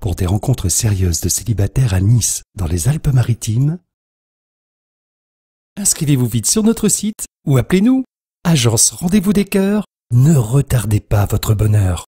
pour des rencontres sérieuses de célibataires à Nice, dans les Alpes-Maritimes Inscrivez-vous vite sur notre site ou appelez-nous. Agence Rendez-vous des Cœurs, ne retardez pas votre bonheur.